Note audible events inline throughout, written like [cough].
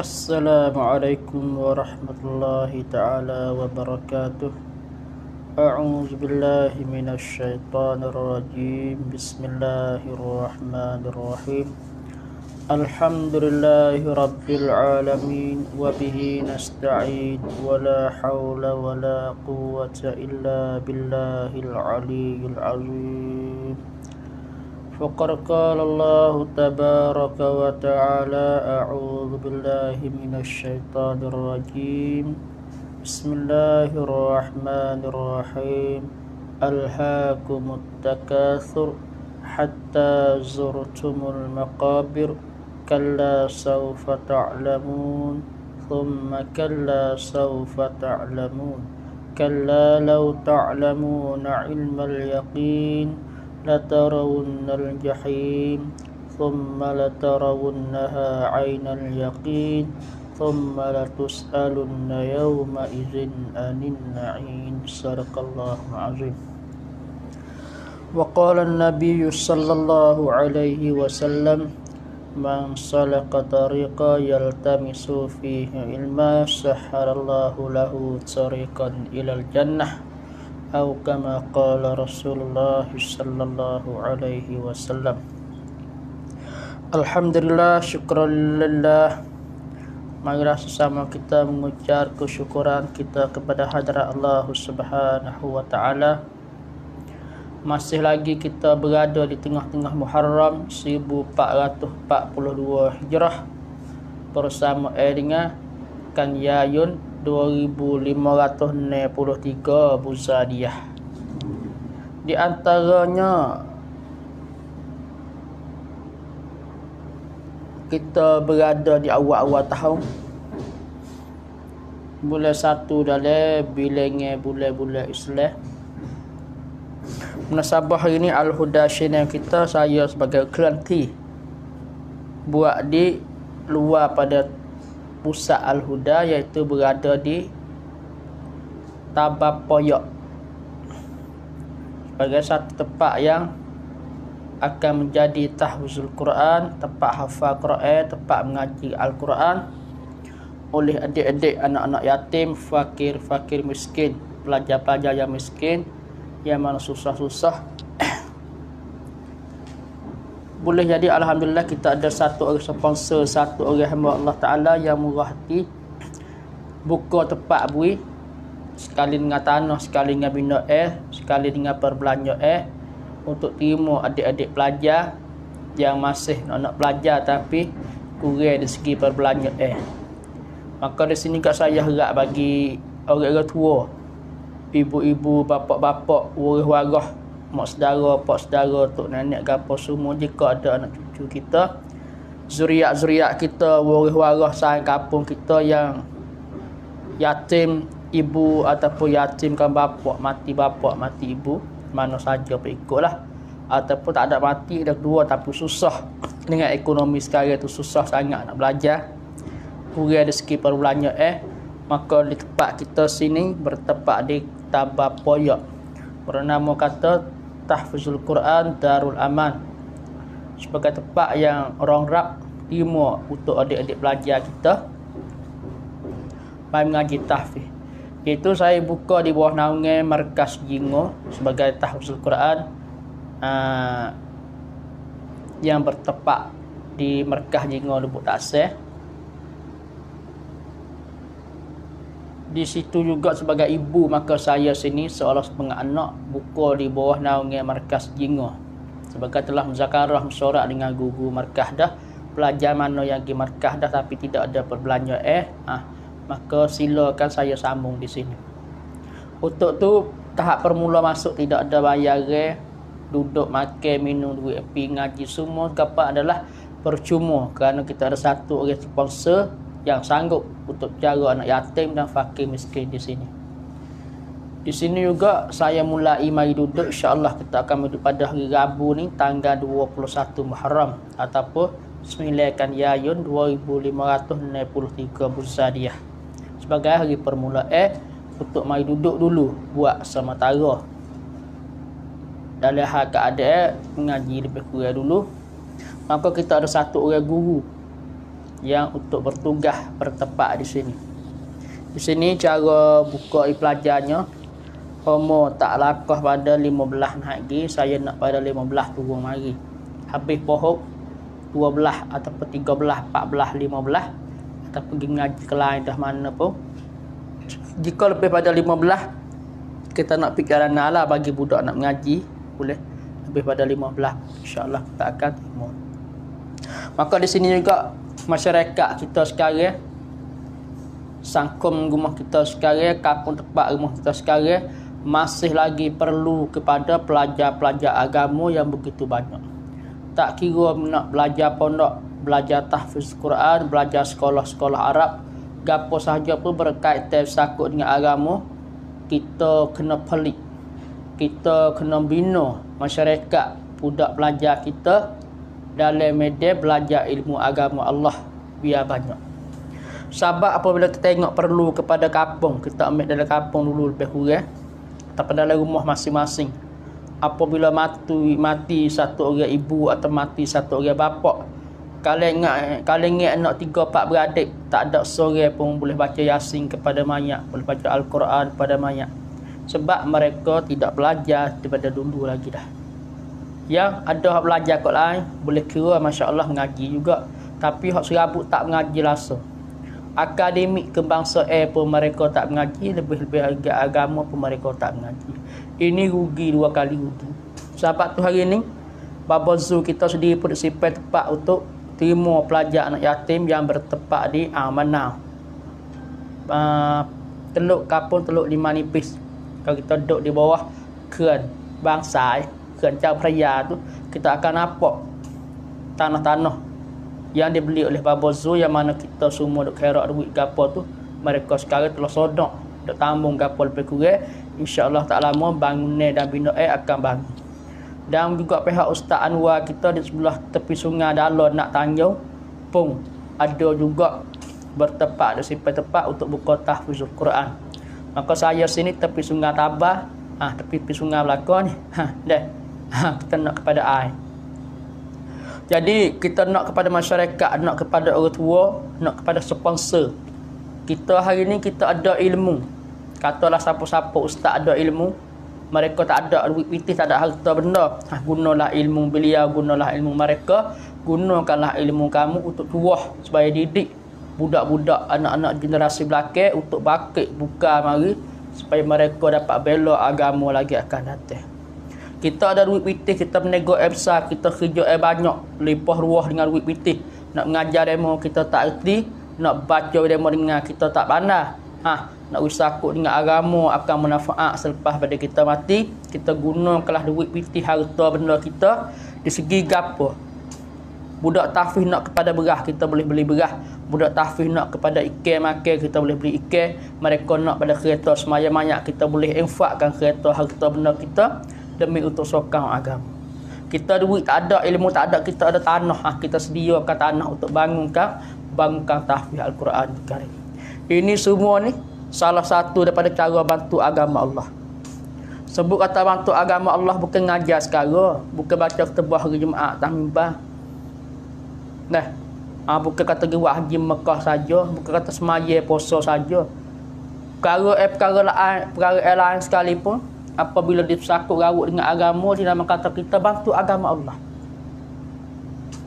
السلام عليكم ورحمة الله تعالى وبركاته أعوذ بالله من الشيطان الرجيم بسم الله الرحمن الرحيم الحمد لله رب العالمين وبه نستعين ولا حول ولا قوة إلا بالله العلي العظيم فقد قال الله تبارك وتعالى أعوذ بالله من الشيطان الرجيم بسم الله الرحمن الرحيم ألهاكم التكاثر حتى زرتم المقابر كلا سوف تعلمون ثم كلا سوف تعلمون كلا لو تعلمون علم اليقين لترون الجحيم ثم لترونها عين اليقين ثم لتسألن يومئذ عن النعيم صدق الله العظيم وقال النبي صلى الله عليه وسلم من سلك طريقا يلتمس فيه علما سحر الله له طريقا إلى الجنة Atau kama قال Rasulullah Sallallahu Alaihi Wasallam. Alhamdulillah, وسلم الحمد لله Marilah sesama kita mengucap kesyukuran kita kepada hadrat Allah Subhanahu wa taala. Masih lagi kita berada di tengah-tengah Muharram 1442 Hijrah bersama dengan Kang Yayun 2563 dia. Di antaranya Kita berada di awal-awal tahun Bulan satu dale, bilangnya bulan-bulan Islam Menasabah bah ini Al-Huda yang kita Saya sebagai klanti Buat di luar pada pusat Al-Huda iaitu berada di Tabah Poyok sebagai satu tempat yang akan menjadi tahwizul Quran, tempat hafal Quran, tempat mengaji Al-Quran oleh adik-adik anak-anak yatim, fakir-fakir miskin, pelajar-pelajar yang miskin yang mana susah-susah boleh jadi alhamdulillah kita ada satu orang sponsor satu orang hamba Allah Taala yang murah hati buka tempat bui sekali dengan tanah sekali dengan bina air sekali dengan perbelanja air untuk terima adik-adik pelajar yang masih nak nak pelajar tapi kurang di segi perbelanja eh maka di sini kat saya harap bagi orang-orang tua ibu-ibu bapak-bapak waris-waris mak saudara, pak saudara, tok nenek gapo semua jika ada anak cucu kita, zuriat-zuriat kita, waris-waris sang kampung kita yang yatim ibu ataupun yatim kan bapa mati bapa mati ibu mana saja pun ikutlah ataupun tak ada mati ada dua tapi susah dengan ekonomi sekarang tu susah sangat nak belajar kurang rezeki perbelanja eh maka di tempat kita sini bertempat di tabapoyok. Poyok bernama kata Tahfizul Quran Darul Aman sebagai tempat yang orang rap timo untuk adik-adik pelajar kita main mengaji tahfiz. Itu saya buka di bawah naungan Markas Jingo sebagai Tahfizul Quran uh, yang bertepat di Markas Jingo Lubuk Tasih. di situ juga sebagai ibu maka saya sini seolah sepengah anak buka di bawah naungan markas jingoh sebagai telah muzakarah mesorak dengan guru markah dah pelajar mana yang di markah dah tapi tidak ada perbelanja eh ah maka silakan saya sambung di sini untuk tu tahap permula masuk tidak ada bayar eh. duduk makan minum duit pergi ngaji semua kapal adalah percuma kerana kita ada satu orang sponsor yang sanggup untuk jaga anak yatim dan fakir miskin di sini. Di sini juga saya mulai mari duduk insya-Allah kita akan duduk pada hari Rabu ni tanggal 21 Muharram ataupun Sembilan kan Yayun 2563 Busadiah. Sebagai hari permulaan untuk mari duduk dulu buat tago. Dalam hal keadaan mengaji lebih kurang dulu. Maka kita ada satu orang guru yang untuk bertunggah bertepak di sini. Di sini cara buka pelajarnya homo tak lakah pada 15 naik gi, saya nak pada 15 turun mari. Habis pohok 12 ataupun 13, 14, 15 atau pergi mengaji ke lain dah mana pun. Jika lebih pada 15 kita nak pergi jalan lah bagi budak nak mengaji boleh lebih pada 15 insyaallah kita akan timur. Maka di sini juga masyarakat kita sekarang sangkum rumah kita sekarang kampung tempat rumah kita sekarang masih lagi perlu kepada pelajar-pelajar agama yang begitu banyak tak kira nak belajar pondok belajar tahfiz Quran belajar sekolah-sekolah Arab gapo sahaja pun berkaitan sakut dengan agama kita kena pelik kita kena bina masyarakat budak pelajar kita dalam media belajar ilmu agama Allah biar banyak. Sebab apabila kita tengok perlu kepada kampung, kita ambil dalam kampung dulu lebih kurang. Eh? Tapi dalam rumah masing-masing. Apabila mati, mati satu orang ibu atau mati satu orang bapak, kalau ingat, kalau ingat anak 3 4 beradik, tak ada sore pun boleh baca Yasin kepada mayat, boleh baca Al-Quran kepada mayat. Sebab mereka tidak belajar daripada dulu lagi dah. Ya, ada hak belajar kat lain, boleh kira masya-Allah mengaji juga. Tapi hak serabut tak mengaji rasa. Akademik kebangsa A pun mereka tak mengaji, lebih-lebih agama pun mereka tak mengaji. Ini rugi dua kali rugi. Sebab tu hari ni Bapa Zul kita sendiri pun sampai tepat untuk terima pelajar anak yatim yang bertepat di Amanah. Ah, uh, teluk kapung, teluk lima nipis. Kalau kita duduk di bawah keren bangsa. Eh kerajaan Praya tu kita akan nampak tanah-tanah yang dibeli oleh Babul Zoo yang mana kita semua duk kerak duit gapo tu mereka sekarang telah sodok duk tambung gapo lebih kurang insyaallah tak lama bangunan dan bina air akan bangun dan juga pihak Ustaz Anwar kita di sebelah tepi sungai Dalon nak tanjung pun ada juga bertepak di sini tepat untuk buka tahfizul Quran. Maka saya sini tepi sungai Tabah, ah tepi, tepi sungai belakang ni. Ha, [laughs] deh ha, kita nak kepada ai jadi kita nak kepada masyarakat nak kepada orang tua nak kepada sponsor kita hari ni kita ada ilmu katalah siapa-siapa ustaz ada ilmu mereka tak ada duit pitih tak ada harta benda ha, gunalah ilmu beliau gunalah ilmu mereka gunakanlah ilmu kamu untuk tuah supaya didik budak-budak anak-anak generasi belakang untuk bakit buka mari supaya mereka dapat bela agama lagi akan datang kita ada duit pitih, kita menegak air besar, kita kerja air banyak. Lepas ruah dengan duit pitih. Nak mengajar demo, kita tak erti. Nak baca demo dengan kita tak pandai. Ha, nak usahakut dengan agama akan manfaat selepas pada kita mati. Kita gunakanlah duit pitih harta benda kita. Di segi gapa? Budak tafih nak kepada berah, kita boleh beli berah. Budak tafih nak kepada ikan makan, kita boleh beli ikan. Mereka nak pada kereta semaya mayak, kita boleh infakkan kereta harta benda kita. Kita demi untuk sokong agama. Kita duit tak ada, ilmu tak ada, kita ada tanah. Ha, kita sediakan tanah untuk bangunkan bangunkan tahfiz Al-Quran Karim. Ini semua ni salah satu daripada cara bantu agama Allah. Sebut kata bantu agama Allah bukan ngajar sekara, bukan baca khutbah hari Jumaat tambah. Nah, ah bukan kata gi haji Mekah saja, bukan kata semaya puasa saja. Perkara eh perkara lain, perkara lain sekalipun apabila dia sakut rawut dengan agama dia nama kata kita bantu agama Allah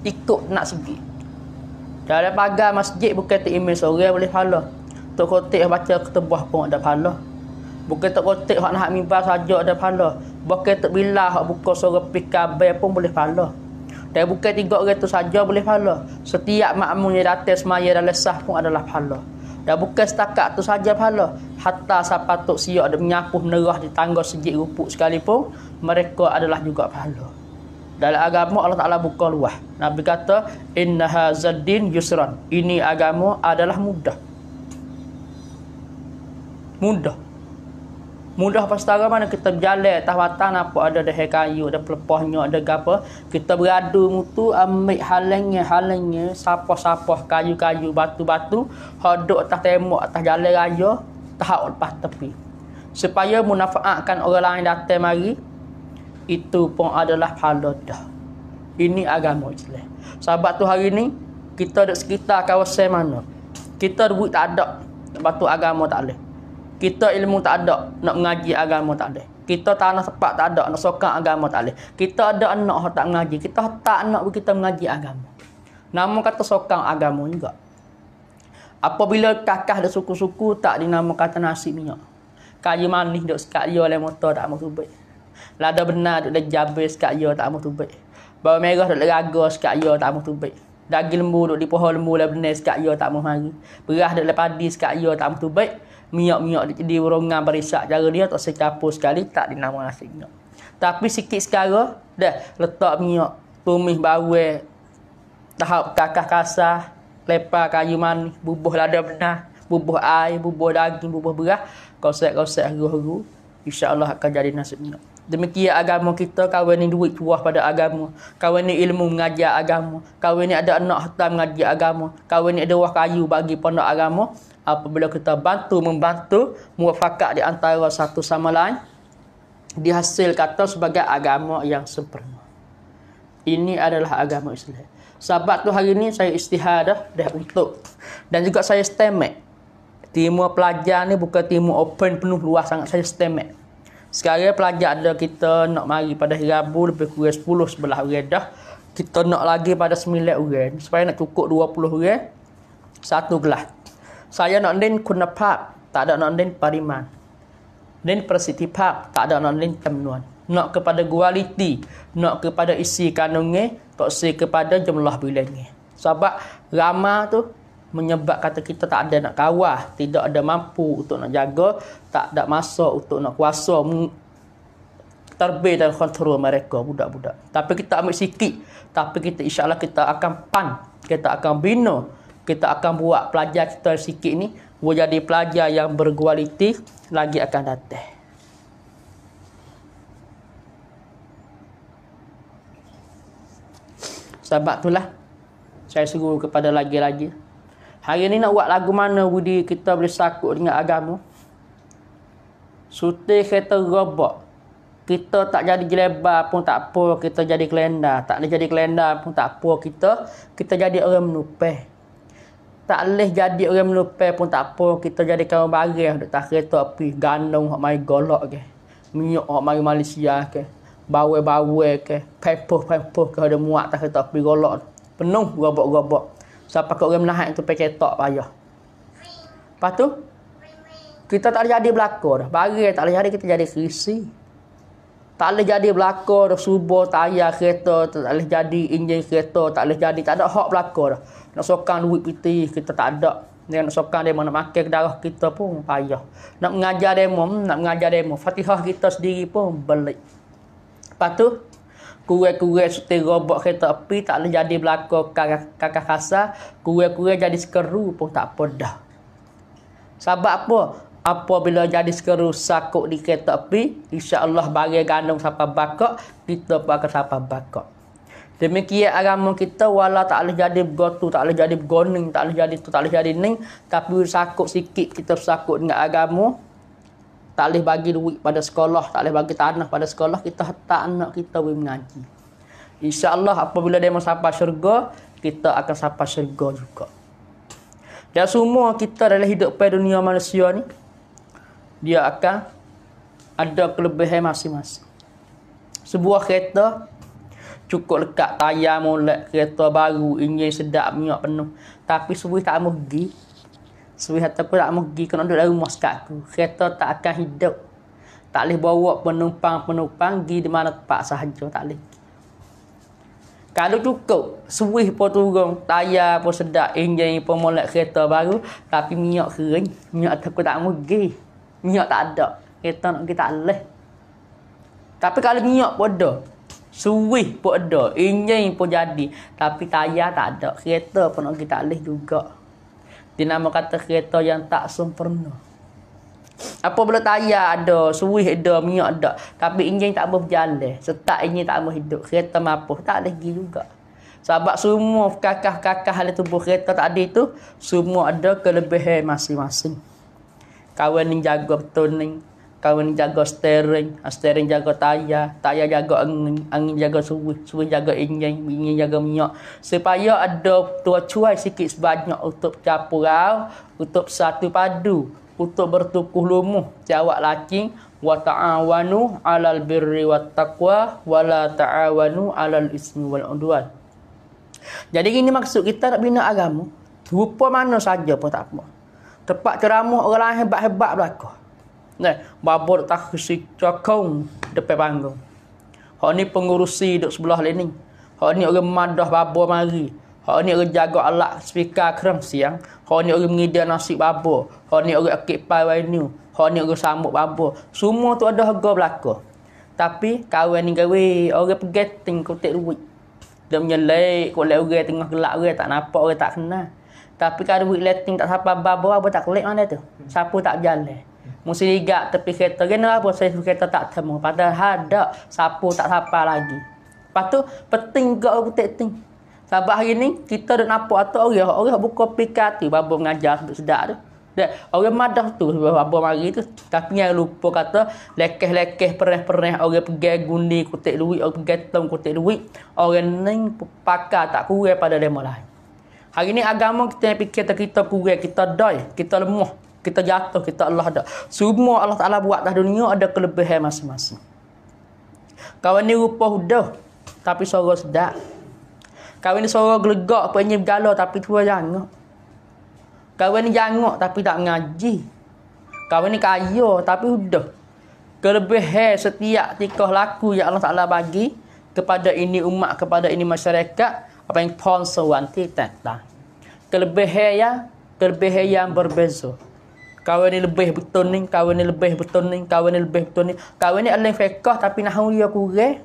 ikut nak segi dalam pagar masjid bukan tak imej sore boleh pahala tak kotik yang baca ketebuah pun ada pahala bukan tak kotik yang nak mimpah sahaja ada pahala bukan tak bila yang buka sore pikabai pun boleh pahala dan bukan tiga orang itu saja boleh pahala setiap makmum yang datang semaya dan lesah pun adalah pahala dan bukan setakat itu saja pahala hatta siapa siok ada menyapuh menerah di tangga segi rupuk sekalipun mereka adalah juga pahala dalam agama Allah Taala buka luah nabi kata inna hazaddin yusran ini agama adalah mudah mudah mudah pasal mana kita berjalan tak batang apa ada dah kayu ada pelepohnya ada apa kita beradu mutu ambil halengnya, halengnya, sapah-sapah kayu-kayu batu-batu hodok atas tembok atas jalan raya tahap lepas tepi supaya munafaatkan orang lain datang mari itu pun adalah pahala dah ini agama Islam sahabat tu hari ni kita dekat sekitar kawasan mana kita duit tak ada sebab tu agama tak boleh kita ilmu tak ada nak mengaji agama tak boleh kita tanah sepak tak ada nak sokong agama tak boleh kita ada anak tak mengaji kita tak nak kita mengaji agama Namun kata sokong agama juga Apabila kakah dan suku-suku tak dinamakan tanah asin minyak. Kaya manis duk sekat dia oleh motor tak mahu tubik. Lada benar duk dah jabir sekat dia tak mahu tubik. Bawang merah duk raga sekat dia tak mahu tubik. Daging lembu duk di pohon lembu lah benar sekat dia tak mahu mari. Berah duk lepas padi sekat dia tak mahu tubik. Minyak-minyak di rongan berisak cara dia tak sekapur sekali tak dinamakan nasi minyak. Tapi sikit sekarang, dah letak minyak, tumis bawang, tahap kakah kasar, lepa kayu manis, bubuh lada benar bubuh air, bubuh daging, bubuh beras, kosek-kosek haru-haru, insya-Allah akan jadi nasib minum. Demikian agama kita kawan ni duit tuah pada agama. Kawan ni ilmu mengajar agama. Kawan ni ada anak hutan mengajar agama. Kawan ni ada wah kayu bagi pondok agama. Apabila kita bantu membantu muafakat di antara satu sama lain dihasil kata sebagai agama yang sempurna. Ini adalah agama Islam. Sabat tu hari ni saya istihadah dah untuk. Dan juga saya stemek. Timur pelajar ni bukan timur open penuh luas sangat. Saya stemek. Sekarang pelajar ada kita nak mari pada Rabu lebih kurang 10 sebelah orang dah. Kita nak lagi pada 9 orang. Supaya nak cukup 20 orang. Satu gelas. Saya nak nain kuna pap. Tak ada nak nain pariman. Nain persiti pap. Tak ada nak nain temuan. Nak kepada kualiti. Nak kepada isi kandungnya toksi kepada jumlah bilion ni. Sebab Rama tu menyebab kata kita tak ada nak kawah, tidak ada mampu untuk nak jaga, tak ada masa untuk nak kuasa terbebas dan kontrol mereka budak-budak. Tapi kita ambil sikit, tapi kita insya-Allah kita akan pan, kita akan bina, kita akan buat pelajar kita sikit ni boleh jadi pelajar yang berkualiti lagi akan datang. Sebab itulah saya seru kepada lagi-lagi. Hari ini nak buat lagu mana budi kita boleh sakut dengan agama? Sutih kereta robot. Kita tak jadi gelebar pun tak apa. Kita jadi kelenda. Tak boleh jadi kelenda pun tak apa. Kita kita jadi orang menupeh. Tak boleh jadi orang menupeh pun tak apa. Kita jadi kawan bagai. Tak kereta api. Gandung yang main golok ke. Minyak yang main Malaysia ke bau-bau ke pepuh-pepuh ke ada muat tak kata pergi golok penuh gobok-gobok siapa kau orang menahan tu pergi ketok payah lepas tu kita tak boleh jadi berlaku dah bagi tak boleh jadi kita jadi krisi tak boleh jadi berlaku dah subuh tayar kereta tak boleh jadi enjin kereta tak boleh jadi tak ada hak berlaku dah nak sokong duit piti kita tak ada dia nak sokan demo nak makan darah kita pun payah nak mengajar demo hmm, nak mengajar demo fatihah kita sendiri pun belik Lepas tu Kurang-kurang seti robot kereta api tak boleh jadi berlaku kakak kasar, Kurang-kurang jadi skeru pun tak apa dah. Sebab apa? Apabila jadi skeru sakuk di kereta api, insyaAllah bagi gandung siapa bakok, kita pun akan siapa bakok. Demikian agama kita walau tak boleh jadi bergotu, tak boleh jadi bergoning, tak boleh jadi tu, tak boleh jadi ni. Tapi sakuk sikit kita sakuk dengan agama, tak boleh bagi duit pada sekolah, tak boleh bagi tanah pada sekolah, kita tak nak kita boleh mengaji. InsyaAllah apabila dia sampai syurga, kita akan sampai syurga juga. Dan semua kita dalam hidup pada dunia manusia ni, dia akan ada kelebihan masing-masing. Sebuah kereta, cukup lekat tayar mulai kereta baru, ingin sedap minyak penuh. Tapi sebuah tak mau pergi, Suri kata pun tak pergi kena duduk dalam rumah sekat aku. Kereta tak akan hidup. Tak boleh bawa penumpang-penumpang pergi di mana tempat sahaja. Tak boleh. Kalau cukup, suri pun turun. Tayar pun sedap. Enjin pun mulai kereta baru. Tapi minyak kering. Minyak aku tak pergi. Minyak tak ada. Kereta nak pergi tak boleh. Tapi kalau minyak pun ada. Suri pun ada. Enjin pun jadi. Tapi tayar tak ada. Kereta pun nak pergi tak boleh juga. Dinama kata kereta yang tak sempurna. Apa boleh tayar ada, suih ada, minyak ada. Tapi enjin tak boleh berjalan. Setak enjin tak boleh hidup. Kereta mampu Tak boleh pergi juga. Sebab semua kakak-kakak hal tubuh kereta tadi tu, semua ada kelebihan masing-masing. Kawan ni jaga betul ni kawan jaga steering, ah, steering jaga tayar, tayar jaga angin, angin jaga suhu, suhu jaga enjin, enjin jaga minyak. Supaya ada tua cuai sikit sebanyak untuk capurau, untuk satu padu, untuk bertukuh lumuh. Jawab laki, wa ta'awanu alal birri wa taqwa, wa la ta'awanu alal ismi wal udwan. Jadi ini maksud kita nak bina agama. Rupa mana saja pun tak apa. Tempat ceramah orang lain hebat-hebat belakang. Ne, babot tak si cokong depan panggung. Hak ni pengurusi duk sebelah lain ni. Hak ni orang madah babo mari. Hak ni orang jago alat speaker kerang siang. Hak ni orang mengidia nasi babo. Hak ni orang akik pai wainu. Hak ni orang sambut babo. Semua tu ada harga belaka. Tapi kawan ni gawe orang pegeting kutik ruwik. Dia menyelek kok lek orang tengah gelak orang tak nampak orang tak kenal. Tapi kalau ruwik leting tak sampai babo apa tak kelik mana tu. Siapa tak jalan. Mesti ligat tepi kereta. Kenapa apa saya kereta tak temu. Padahal ada sapu tak sapa lagi. Lepas tu peting juga aku ting. Sebab hari ni kita dah nampak atau orang. Orang buka pikati. Babu mengajar sedap tu. Dan orang madah tu sebab babu mari tu. Tapi yang lupa kata lekeh-lekeh pereh-pereh orang pergi gundi kutik duit. Orang pergi tong kutik duit. Orang ni pakar tak kurang pada demo lain. Hari ni agama kita yang fikir kita kurang. Kita doi. Kita lemah kita jatuh, kita Allah ada. Semua Allah Ta'ala buat dah dunia ada kelebihan masing-masing. Kawan ni rupa hudah, tapi suara sedap. Kawan ni suara gelegak, penyib galau, tapi tua jangok. Kawan ni jangok, tapi tak ngaji. Kawan ni kaya, tapi hudah. Kelebihan setiap tikah laku yang Allah Ta'ala bagi kepada ini umat, kepada ini masyarakat, apa yang ponsel wanti tak. Kelebihan kelebihan yang berbeza. Kawan ni lebih betul ni, kawan ni lebih betul ni, kawan ni lebih betul ni. Kawan ni alin fekah tapi nahu dia kurang.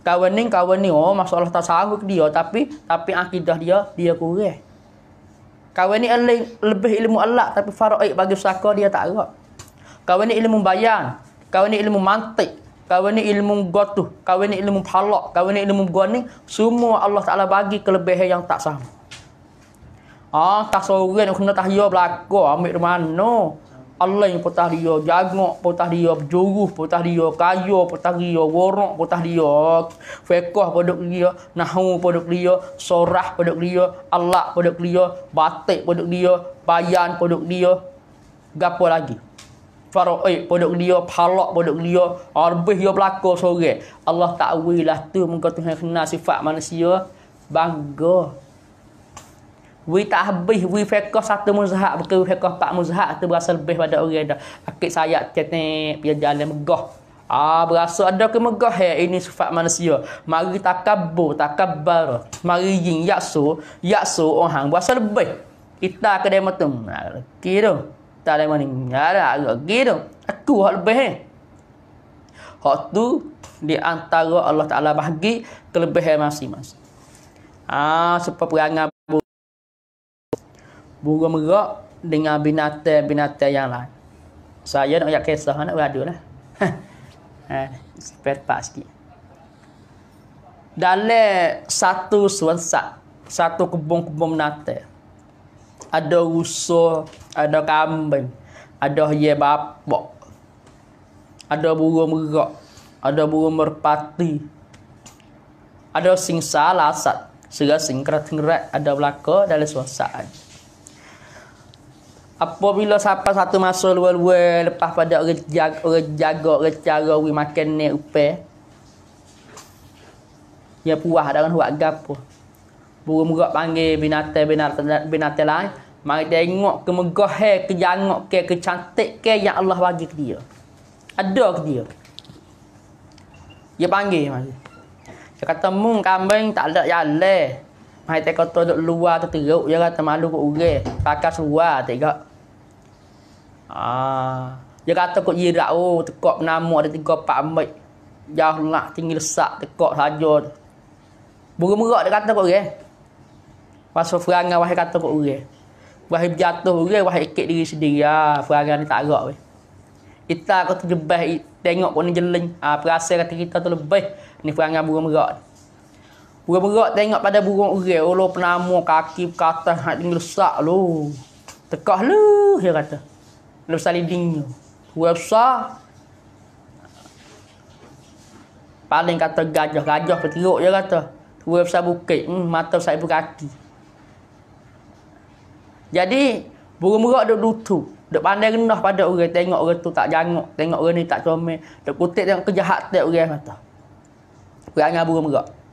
Kawan ni kawan ni oh masalah tak sanggup dia tapi tapi akidah dia dia kurang. Kawan ni alin lebih ilmu Allah tapi faraid bagi saka dia tak ada. Kawan ni ilmu bayan, kawan ni ilmu mantik, kawan ni ilmu gotuh, kawan ni ilmu halak, kawan ni ilmu gua semua Allah Taala bagi kelebihan yang tak sama. Ah, tak seorang nak kena tahiyah belaka ambil di mana. Allah yang potah dia jaga, potah dia berjuruh, potah dia kaya, potah dia gorok, potah dia fekoh pada dia, nahu pada dia, sorah pada dia, alak pada dia, batik pada dia, bayan pada dia, gapo lagi. Faraid pada dia, palak pada dia, arbih dia belaka sore. Allah tak tu muka Tuhan kenal sifat manusia, bangga Wui tak habis wui fekoh satu muzahak Bukan wui fekoh pak muzahak Itu berasa lebih pada orang dah Akit sayak tetek Pia jalan megah Ah berasa ada ke megah ya ini sifat manusia. Mari tak tak kabar, Mari yin yakso, yakso orang hang berasa lebih. Kita ke demo tu. Kira. Tak ada mani. Ada kira. Aku hak lebih. Eh. Hak tu di antara Allah Taala bahagi kelebihan masih masih, Ah supaya perangai burung merak dengan binatang-binatang yang lain. Saya nak ayat kisah nak berada lah. ha, Sepat tepat sikit. Dalam satu suansat, satu kebun-kebun binatang. Ada rusuh, ada kambing, ada ye bapak, ada burung merak, ada burung merpati. Ada sing salah asat, sing kerat-kerat ada belakang dalam suasana apabila siapa satu masa luar-luar lepas pada orang jaga orang jaga orang we makan ni upe ya puah dengan buat gapo burung murak panggil binatang binatang binatang lain mari tengok kemegahan kejangok ke kecantik ke yang ya Allah bagi ke dia ada ke dia dia panggil masih dia kata mung kambing tak ada jalan Mai tak kotor duduk luar tu teruk je kata lah, malu kat urih. Pakar suar tak ikut. Ah. Dia kata kot jirak oh tekok nama ada tiga empat ambil. Jauh nak tinggi lesak tekok saja. Burung merak dia kata kot urih. Pasal ferangan wahai kata kot urih. Wahai jatuh urih wahai ikut diri sendiri. Ha, ah, ferangan ni tak gak, weh. Kita kot terjebah tengok pun ni jeling. Ha, ah, perasa kata kita tu lebih. Ni ferangan burung merak Berat-berat tengok pada burung urang. Allah penama kaki kata hak tinggal sak lu. Tekah lu dia kata. Lu sali dingnya. Kuasa. Paling kata gajah, gajah petiruk dia kata. Kuasa besar bukit, hmm, mata saya pun kaki. Jadi, burung-burung duduk lutut. Duduk pandai rendah pada orang. Tengok orang tu tak jangok. Tengok orang ni tak comel. Duduk kutip tengok kejahat tiap orang kata. Perangai burung-burung.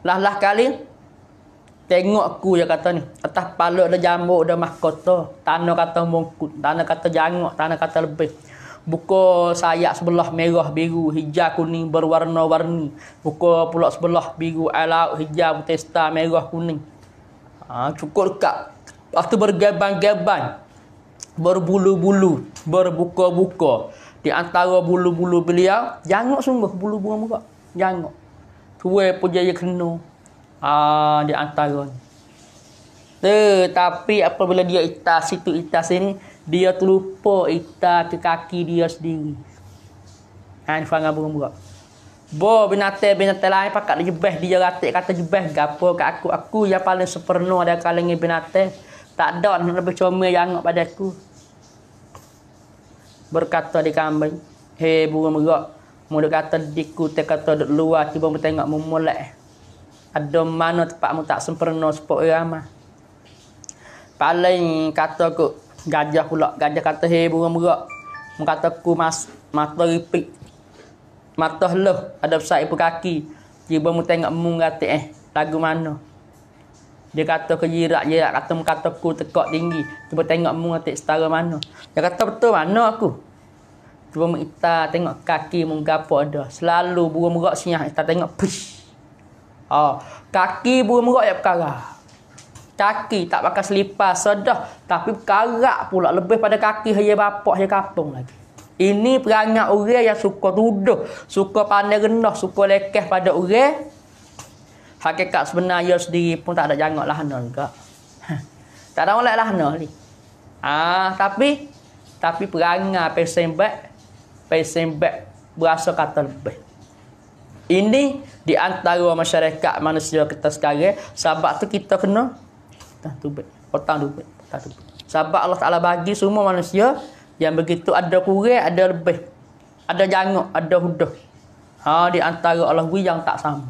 Lah-lah kali Tengok aku je kata ni Atas palut dah jambuk dah mahkota Tanah kata mungkut Tanah kata jangok Tanah kata lebih Buka sayap sebelah merah biru hijau kuning berwarna-warni Buka pulak sebelah biru air laut hijau putih merah kuning ha, Cukup dekat Lepas tu bergeban-geban Berbulu-bulu Berbuka-buka Di antara bulu-bulu beliau Jangok sungguh bulu-bulu muka Jangok tua pujaya kena ah di antara tetapi apabila dia itas situ itas sini dia terlupa itas ke kaki dia sendiri ha ni fangan burung buat Bo binatang binatang lain pakak dia jebeh dia ratik kata jebeh gapo ke aku aku yang paling sempurna ada kalengi binatang tak ada nak lebih comel yang pada aku berkata di kambing hei burung merak Mula kata diku tak kata dek luar tiba mu tengok mu mulai. Ada mana tempat mu tak sempurna sepok irama. Paling kata ku gajah pula gajah kata hei burung merak. Mu kata ku mas mata ripik. Mata leh ada besar ibu kaki. Tiba mu tengok mu ngate eh lagu mana. Dia kata ke jirak jirak kata mu kata ku tekak tinggi. Tiba tengok mu ngate setara mana. Dia kata betul mana aku? Cuba kita tengok kaki menggapo ada. Selalu burung merak sinyah Kita tengok. Push. Oh, kaki burung merak ya perkara. Kaki tak pakai selipas. Sedah. Tapi karak pula. Lebih pada kaki saya bapak saya kapung lagi. Ini perangai orang yang suka tuduh. Suka pandai rendah. Suka lekeh pada orang. Hakikat sebenarnya sendiri pun tak ada jangkak lahna juga. tak ada orang lahna ni. Ah, tapi tapi perangai pesen baik pesembek berasa kata lebih. Ini di antara masyarakat manusia kita sekarang. Sebab tu kita kena hutang tubik. Hutang tubik. Hutang tubik. Sebab Allah Ta'ala bagi semua manusia yang begitu ada kurang, ada lebih. Ada jangok, ada hudah. Ha, di antara Allah beri yang tak sama.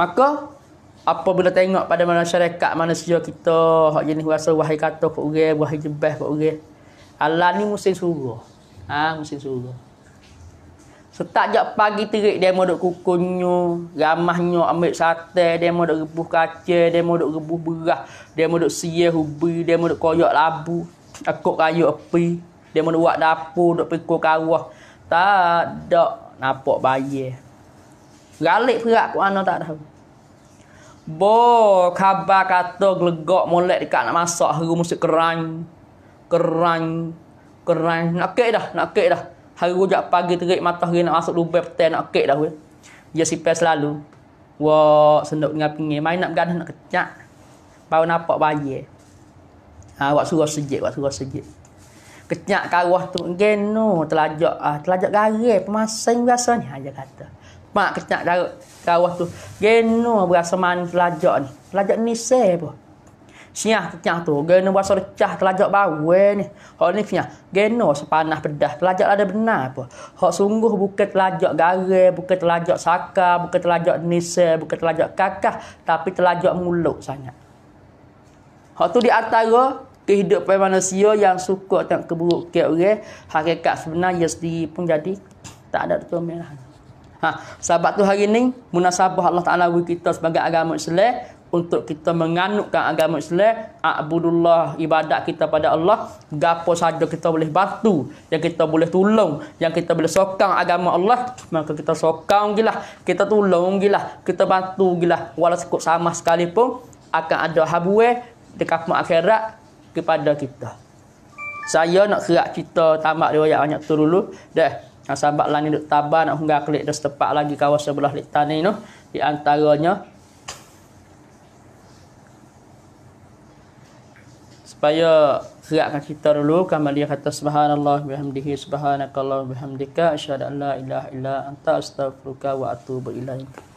Maka, apabila tengok pada masyarakat manusia kita, hak jenis rasa wahai kata, kok ugeh, wahai jebah, kok ugeh. Allah ni musim suruh. Ha, musim suruh. Setak jap pagi terik, dia mau duk kukunnya, ramahnya ambil sate, dia mau duk rebuh kaca, dia mau duk rebuh berah, dia mau duk siyah hubi, dia mau duk koyak labu, takut kayu api, dia mau buat dapur, duk pikul kawah. Tak ada nampak bayar. Galik perak ke mana tak tahu. Bo, khabar kata gelegak molek dekat nak masak, harum mesti kerang. Kerang, Kerai nak kek dah, nak kek dah. Hari rojak pagi terik matahari nak masuk lubang petai nak kek dah. Dia sipai selalu. Wah, senduk dengan pinggir. Main nak bergadah nak kecak. Baru nampak bayi. Ha, buat suruh sejik, buat suruh sejik. Kecak karuah tu, geno, telajak. Ah, telajak garis, pemasang biasa ni. aja kata. Mak kecak karuah tu, geno berasa manis telajak ni. Telajak ni seh pun. Siah kecah tu. Gena buat suara cah telajak bau eh, ni. Hak ni fiah. Gena sepanah pedah. Telajak ada lah benar apa. Hak sungguh buka telajak garis. Buka telajak saka. Buka telajak nisa. Buka telajak kakah. Tapi telajak muluk sangat. Hak tu di antara kehidupan manusia yang suka tengok keburuk ke orang. Hakikat sebenarnya ia sendiri pun jadi tak ada tu merah. Ha, sahabat tu hari ni munasabah Allah Taala bagi sebagai agama Islam untuk kita menganutkan agama Islam, abdullah ibadat kita pada Allah, gapo saja kita boleh batu, yang kita boleh tolong, yang kita boleh sokong agama Allah, maka kita sokong gila, kita tolong gila, kita bantu gila, walau sekut sama sekali pun akan ada habuwe di kampung akhirat kepada kita. Saya nak kerak cerita tambah dia banyak banyak tu dulu. Dah, sahabat lah ni duk tabah nak hunggah klik dah setepak lagi kawasan sebelah litan ni tu. Di antaranya, supaya gerakkan kita dulu kami dia kata subhanallah bihamdihi subhanakallah bihamdika asyhadu an la ilaha illa anta astaghfiruka wa atubu ilaika